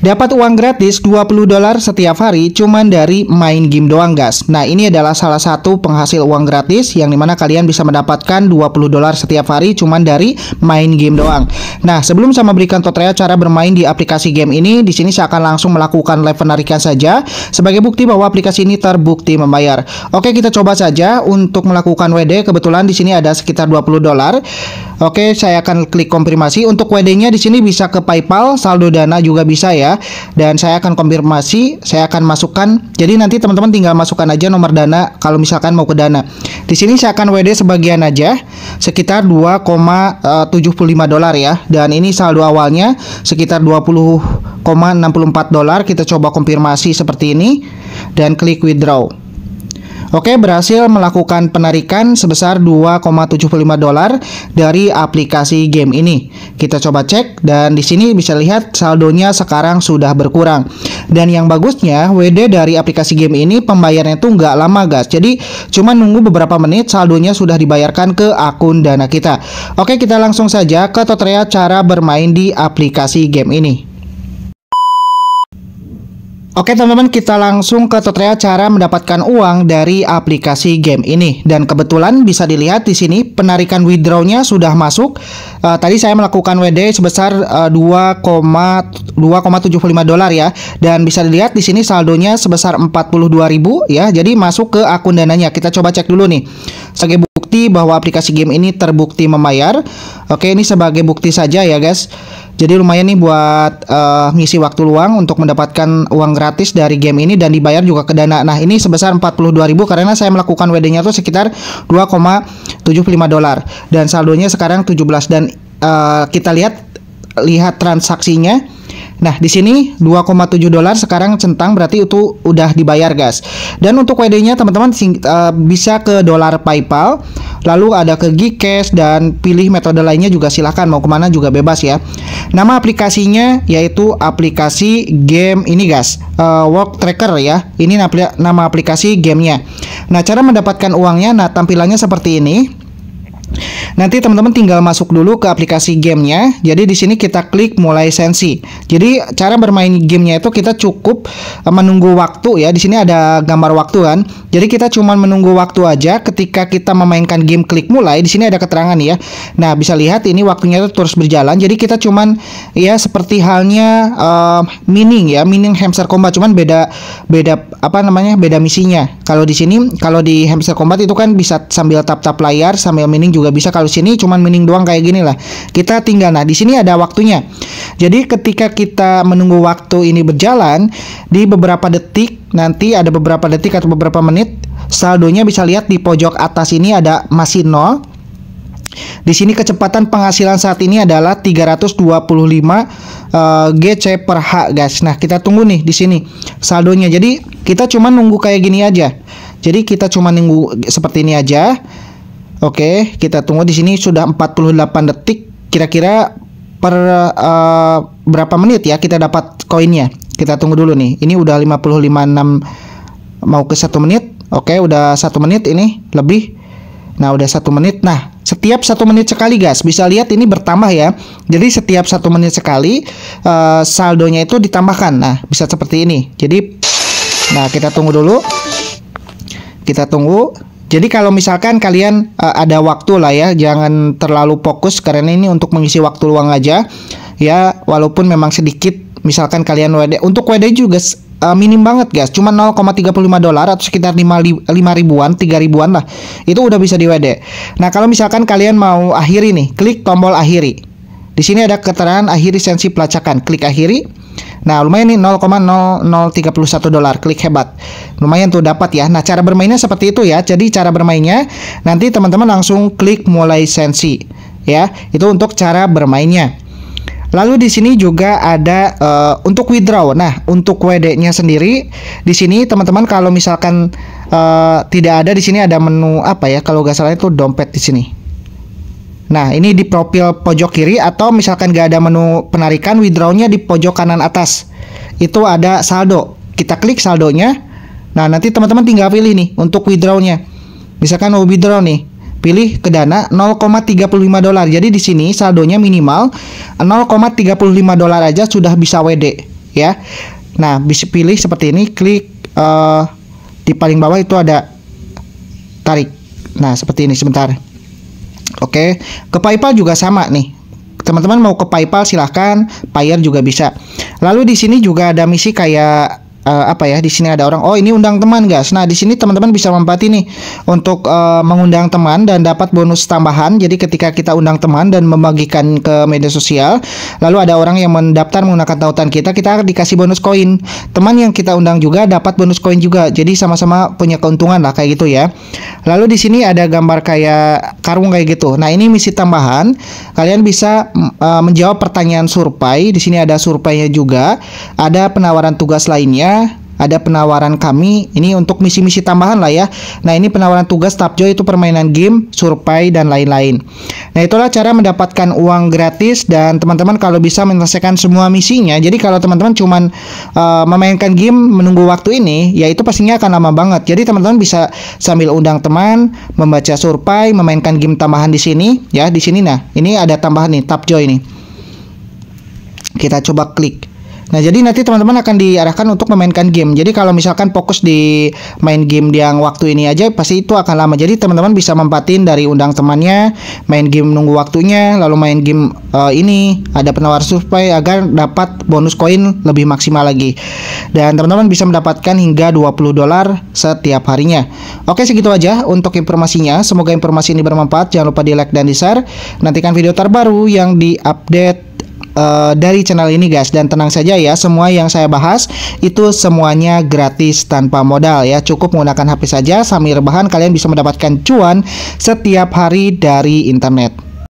Dapat uang gratis 20 dolar setiap hari cuman dari main game doang guys. Nah ini adalah salah satu penghasil uang gratis yang dimana kalian bisa mendapatkan 20 dolar setiap hari cuman dari main game doang. Nah sebelum saya memberikan tutorial cara bermain di aplikasi game ini, di sini saya akan langsung melakukan live penarikan saja sebagai bukti bahwa aplikasi ini terbukti membayar. Oke kita coba saja untuk melakukan WD kebetulan di sini ada sekitar 20 dolar. Oke, saya akan klik konfirmasi. Untuk WD-nya di sini bisa ke PayPal, saldo Dana juga bisa ya. Dan saya akan konfirmasi, saya akan masukkan. Jadi nanti teman-teman tinggal masukkan aja nomor Dana kalau misalkan mau ke Dana. Di sini saya akan WD sebagian aja sekitar 2,75 dolar ya. Dan ini saldo awalnya sekitar 20,64 dolar. Kita coba konfirmasi seperti ini dan klik withdraw. Oke, berhasil melakukan penarikan sebesar 2,75 dolar dari aplikasi game ini. Kita coba cek dan di sini bisa lihat saldonya sekarang sudah berkurang. Dan yang bagusnya, WD dari aplikasi game ini pembayarannya tuh nggak lama guys. Jadi cuma nunggu beberapa menit saldonya sudah dibayarkan ke akun dana kita. Oke, kita langsung saja ke tutorial cara bermain di aplikasi game ini. Oke teman-teman kita langsung ke tutorial cara mendapatkan uang dari aplikasi game ini dan kebetulan bisa dilihat di sini penarikan withdrawnya sudah masuk uh, tadi saya melakukan WD sebesar eh, uh, 2,75 dolar ya dan bisa dilihat di sini saldonya sebesar 42.000 ya jadi masuk ke akun dananya kita coba cek dulu nih sebagai bukti bahwa aplikasi game ini terbukti membayar. Oke, ini sebagai bukti saja ya, guys. Jadi lumayan nih buat uh, ngisi waktu luang untuk mendapatkan uang gratis dari game ini dan dibayar juga ke dana. Nah, ini sebesar 42.000 karena saya melakukan WD-nya tuh sekitar 2,75 dolar dan saldonya sekarang 17 dan uh, kita lihat lihat transaksinya Nah, di sini 2,7 dolar sekarang centang berarti itu udah dibayar, guys. Dan untuk WD-nya teman-teman uh, bisa ke dolar PayPal, lalu ada ke Gcash dan pilih metode lainnya juga silahkan mau kemana juga bebas ya. Nama aplikasinya yaitu aplikasi game ini, guys. Uh, eh, Work Tracker ya. Ini nama aplikasi gamenya. Nah, cara mendapatkan uangnya, nah tampilannya seperti ini. Nanti teman-teman tinggal masuk dulu ke aplikasi gamenya. Jadi di sini kita klik mulai sensi. Jadi cara bermain gamenya itu kita cukup eh, menunggu waktu ya. Di sini ada gambar waktu kan. Jadi kita cuma menunggu waktu aja. Ketika kita memainkan game klik mulai, di sini ada keterangan ya. Nah bisa lihat ini waktunya itu terus berjalan. Jadi kita cuman ya seperti halnya uh, mining ya, mining hamster combat cuman beda beda apa namanya beda misinya. Kalau di sini kalau di hamster combat itu kan bisa sambil tap-tap layar sambil mining juga bisa. Kalau sini cuman mining doang kayak gini lah. Kita tinggal nah di sini ada waktunya. Jadi ketika kita menunggu waktu ini berjalan di beberapa detik nanti ada beberapa detik atau beberapa menit saldonya bisa lihat di pojok atas ini ada masih nol di sini kecepatan penghasilan saat ini adalah 325 uh, GC per H guys. Nah, kita tunggu nih di sini saldonya. Jadi kita cuma nunggu kayak gini aja. Jadi kita cuma nunggu seperti ini aja. Oke, kita tunggu di sini sudah 48 detik kira-kira per uh, berapa menit ya kita dapat koinnya. Kita tunggu dulu nih. Ini udah 55 6 mau ke 1 menit. Oke, udah 1 menit ini lebih. Nah, udah 1 menit. Nah, setiap satu menit sekali, guys, bisa lihat ini bertambah ya. Jadi setiap satu menit sekali uh, saldonya itu ditambahkan. Nah, bisa seperti ini. Jadi Nah, kita tunggu dulu. Kita tunggu. Jadi kalau misalkan kalian uh, ada waktu lah ya, jangan terlalu fokus karena ini untuk mengisi waktu luang aja. Ya, walaupun memang sedikit misalkan kalian WD untuk WD juga uh, minim banget guys, cuma 0,35 dolar atau sekitar 5, 5 ribuan, 3 ribuan lah. Itu udah bisa di WD. Nah, kalau misalkan kalian mau akhiri nih, klik tombol akhiri. Di sini ada keterangan akhiri sensi pelacakan. Klik akhiri. Nah, lumayan nih 0,0031 dolar. Klik hebat. Lumayan tuh dapat ya. Nah, cara bermainnya seperti itu ya. Jadi cara bermainnya nanti teman-teman langsung klik mulai sensi ya. Itu untuk cara bermainnya. Lalu di sini juga ada uh, untuk withdraw. Nah, untuk WD-nya sendiri di sini teman-teman kalau misalkan uh, tidak ada di sini ada menu apa ya? Kalau nggak salah itu dompet di sini. Nah, ini di profil pojok kiri atau misalkan gak ada menu penarikan, withdrawnya di pojok kanan atas. Itu ada saldo. Kita klik saldonya. Nah, nanti teman-teman tinggal pilih nih untuk withdrawnya. Misalkan mau withdraw nih, pilih ke dana 0,35 dolar. Jadi di sini saldonya minimal 0,35 dolar aja sudah bisa WD ya. Nah, bisa pilih seperti ini, klik uh, di paling bawah itu ada tarik. Nah, seperti ini sebentar. Oke, ke PayPal juga sama nih. Teman-teman mau ke PayPal silahkan, Payer juga bisa. Lalu di sini juga ada misi kayak uh, apa ya? Di sini ada orang. Oh ini undang teman guys. Nah di sini teman-teman bisa mempati nih untuk uh, mengundang teman dan dapat bonus tambahan. Jadi ketika kita undang teman dan membagikan ke media sosial, lalu ada orang yang mendaftar menggunakan tautan kita, kita dikasih bonus koin. Teman yang kita undang juga dapat bonus koin juga. Jadi sama-sama punya keuntungan lah kayak gitu ya. Lalu di sini ada gambar kayak karung kayak gitu. Nah, ini misi tambahan. Kalian bisa uh, menjawab pertanyaan survei. Di sini ada surveinya juga. Ada penawaran tugas lainnya ada penawaran kami ini untuk misi-misi tambahan lah ya. Nah, ini penawaran tugas joy itu permainan game, survei dan lain-lain. Nah, itulah cara mendapatkan uang gratis dan teman-teman kalau bisa menyelesaikan semua misinya. Jadi kalau teman-teman cuman uh, memainkan game menunggu waktu ini, ya itu pastinya akan lama banget. Jadi teman-teman bisa sambil undang teman, membaca survei, memainkan game tambahan di sini ya, di sini nah. Ini ada tambahan nih joy ini. Kita coba klik. Nah, jadi nanti teman-teman akan diarahkan untuk memainkan game. Jadi kalau misalkan fokus di main game yang waktu ini aja pasti itu akan lama. Jadi teman-teman bisa mempatin dari undang temannya, main game nunggu waktunya, lalu main game uh, ini ada penawar supply agar dapat bonus koin lebih maksimal lagi. Dan teman-teman bisa mendapatkan hingga 20 dolar setiap harinya. Oke, segitu aja untuk informasinya. Semoga informasi ini bermanfaat. Jangan lupa di like dan di share. Nantikan video terbaru yang di update uh, dari channel ini guys dan tenang saja ya semua yang saya bahas itu semuanya gratis tanpa modal ya cukup menggunakan HP saja sambil rebahan kalian bisa mendapatkan cuan setiap hari dari internet.